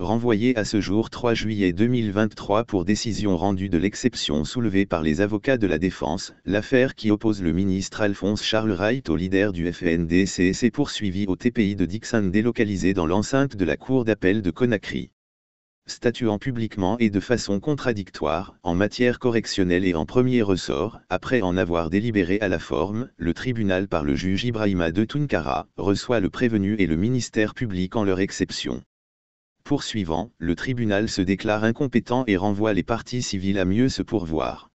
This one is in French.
renvoyé à ce jour 3 juillet 2023 pour décision rendue de l'exception soulevée par les avocats de la défense, l'affaire qui oppose le ministre Alphonse Charles Wright au leader du FNDC s'est poursuivie au TPI de Dixon délocalisé dans l'enceinte de la Cour d'appel de Conakry. Statuant publiquement et de façon contradictoire, en matière correctionnelle et en premier ressort, après en avoir délibéré à la forme, le tribunal par le juge Ibrahima de Tunkara, reçoit le prévenu et le ministère public en leur exception poursuivant, le tribunal se déclare incompétent et renvoie les parties civiles à mieux se pourvoir.